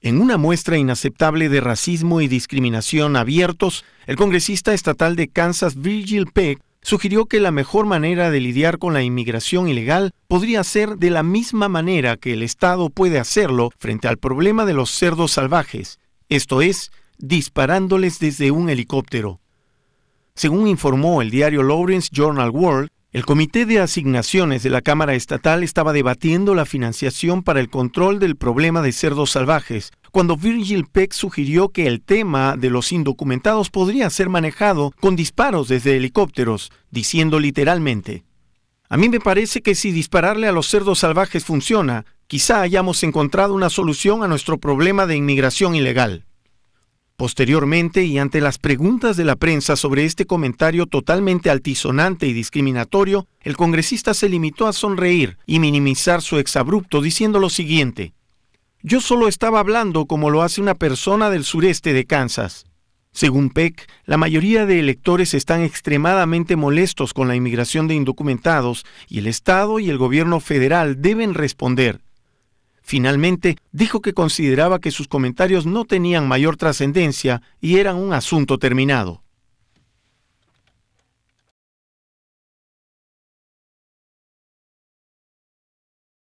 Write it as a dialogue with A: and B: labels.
A: En una muestra inaceptable de racismo y discriminación abiertos, el congresista estatal de Kansas Virgil Peck sugirió que la mejor manera de lidiar con la inmigración ilegal podría ser de la misma manera que el Estado puede hacerlo frente al problema de los cerdos salvajes, esto es, disparándoles desde un helicóptero. Según informó el diario Lawrence Journal World, el Comité de Asignaciones de la Cámara Estatal estaba debatiendo la financiación para el control del problema de cerdos salvajes, cuando Virgil Peck sugirió que el tema de los indocumentados podría ser manejado con disparos desde helicópteros, diciendo literalmente, a mí me parece que si dispararle a los cerdos salvajes funciona, quizá hayamos encontrado una solución a nuestro problema de inmigración ilegal. Posteriormente, y ante las preguntas de la prensa sobre este comentario totalmente altisonante y discriminatorio, el congresista se limitó a sonreír y minimizar su exabrupto diciendo lo siguiente, Yo solo estaba hablando como lo hace una persona del sureste de Kansas. Según Peck, la mayoría de electores están extremadamente molestos con la inmigración de indocumentados y el Estado y el gobierno federal deben responder. Finalmente, dijo que consideraba que sus comentarios no tenían mayor trascendencia y eran un asunto terminado.